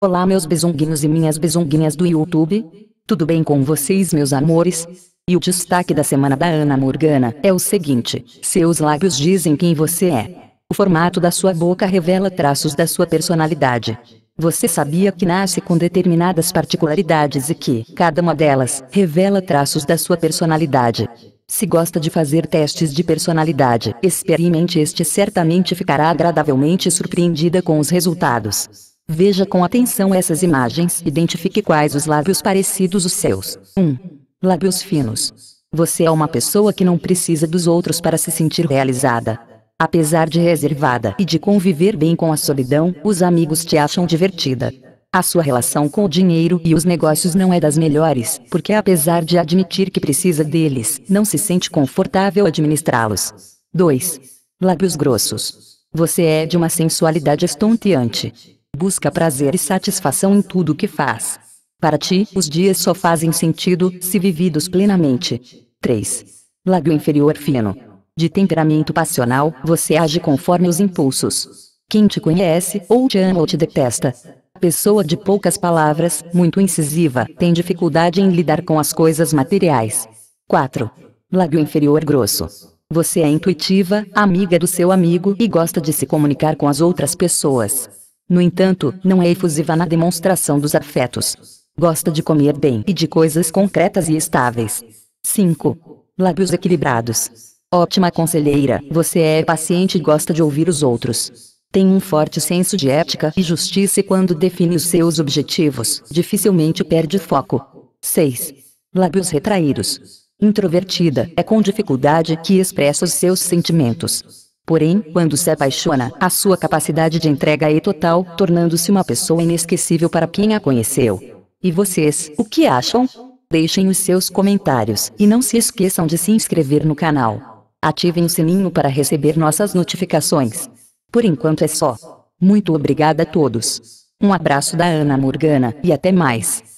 Olá meus besunguinhos e minhas besunguinhas do YouTube. Tudo bem com vocês meus amores? E o destaque da semana da Ana Morgana é o seguinte, seus lábios dizem quem você é. O formato da sua boca revela traços da sua personalidade. Você sabia que nasce com determinadas particularidades e que cada uma delas revela traços da sua personalidade. Se gosta de fazer testes de personalidade, experimente este certamente ficará agradavelmente surpreendida com os resultados. Veja com atenção essas imagens, identifique quais os lábios parecidos os seus. 1. Um, lábios finos. Você é uma pessoa que não precisa dos outros para se sentir realizada. Apesar de reservada e de conviver bem com a solidão, os amigos te acham divertida. A sua relação com o dinheiro e os negócios não é das melhores, porque apesar de admitir que precisa deles, não se sente confortável administrá-los. 2. Lábios grossos. Você é de uma sensualidade estonteante busca prazer e satisfação em tudo o que faz. Para ti, os dias só fazem sentido se vividos plenamente. 3. Lábio inferior fino. De temperamento passional, você age conforme os impulsos. Quem te conhece, ou te ama ou te detesta. Pessoa de poucas palavras, muito incisiva, tem dificuldade em lidar com as coisas materiais. 4. Lábio inferior grosso. Você é intuitiva, amiga do seu amigo e gosta de se comunicar com as outras pessoas. No entanto, não é efusiva na demonstração dos afetos. Gosta de comer bem e de coisas concretas e estáveis. 5. Lábios equilibrados. Ótima conselheira, você é paciente e gosta de ouvir os outros. Tem um forte senso de ética e justiça e quando define os seus objetivos, dificilmente perde foco. 6. Lábios retraídos. Introvertida, é com dificuldade que expressa os seus sentimentos. Porém, quando se apaixona, a sua capacidade de entrega é total, tornando-se uma pessoa inesquecível para quem a conheceu. E vocês, o que acham? Deixem os seus comentários e não se esqueçam de se inscrever no canal. Ativem o sininho para receber nossas notificações. Por enquanto é só. Muito obrigada a todos. Um abraço da Ana Morgana e até mais.